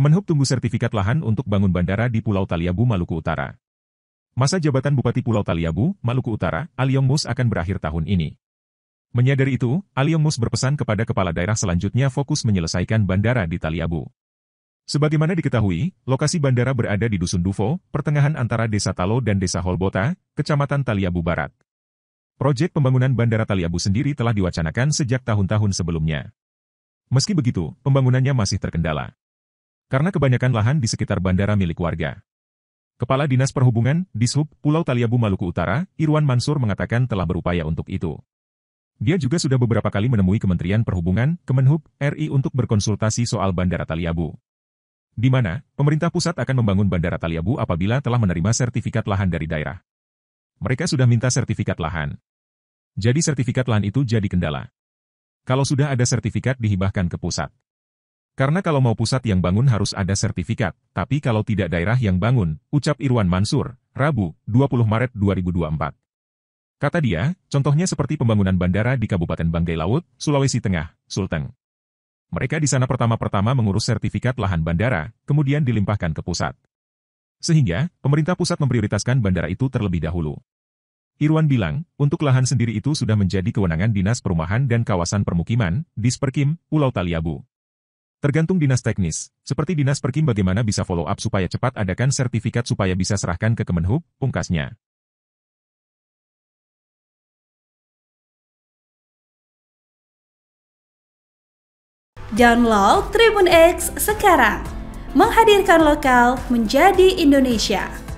Kemenhub tunggu sertifikat lahan untuk bangun bandara di Pulau Taliabu, Maluku Utara. Masa jabatan Bupati Pulau Taliabu, Maluku Utara, Aliong Mus akan berakhir tahun ini. Menyadari itu, Aliong Mus berpesan kepada kepala daerah selanjutnya fokus menyelesaikan bandara di Taliabu. Sebagaimana diketahui, lokasi bandara berada di Dusun Dufo, pertengahan antara Desa Talo dan Desa Holbota, Kecamatan Taliabu Barat. Proyek pembangunan Bandara Taliabu sendiri telah diwacanakan sejak tahun-tahun sebelumnya. Meski begitu, pembangunannya masih terkendala. Karena kebanyakan lahan di sekitar bandara milik warga. Kepala Dinas Perhubungan, Dishub, Pulau Taliabu Maluku Utara, Irwan Mansur mengatakan telah berupaya untuk itu. Dia juga sudah beberapa kali menemui Kementerian Perhubungan, Kemenhub, RI untuk berkonsultasi soal Bandara Taliabu. Di mana, pemerintah pusat akan membangun Bandara Taliabu apabila telah menerima sertifikat lahan dari daerah. Mereka sudah minta sertifikat lahan. Jadi sertifikat lahan itu jadi kendala. Kalau sudah ada sertifikat dihibahkan ke pusat. Karena kalau mau pusat yang bangun harus ada sertifikat, tapi kalau tidak daerah yang bangun, ucap Irwan Mansur, Rabu, 20 Maret 2024. Kata dia, contohnya seperti pembangunan bandara di Kabupaten Banggai Laut, Sulawesi Tengah, Sulteng. Mereka di sana pertama-pertama mengurus sertifikat lahan bandara, kemudian dilimpahkan ke pusat. Sehingga, pemerintah pusat memprioritaskan bandara itu terlebih dahulu. Irwan bilang, untuk lahan sendiri itu sudah menjadi kewenangan Dinas Perumahan dan Kawasan Permukiman, Disperkim, Pulau Taliabu. Tergantung dinas teknis, seperti dinas perkim bagaimana bisa follow up supaya cepat adakan sertifikat supaya bisa serahkan ke Kemenhub, pungkasnya. Download Tribun X sekarang, menghadirkan lokal menjadi Indonesia.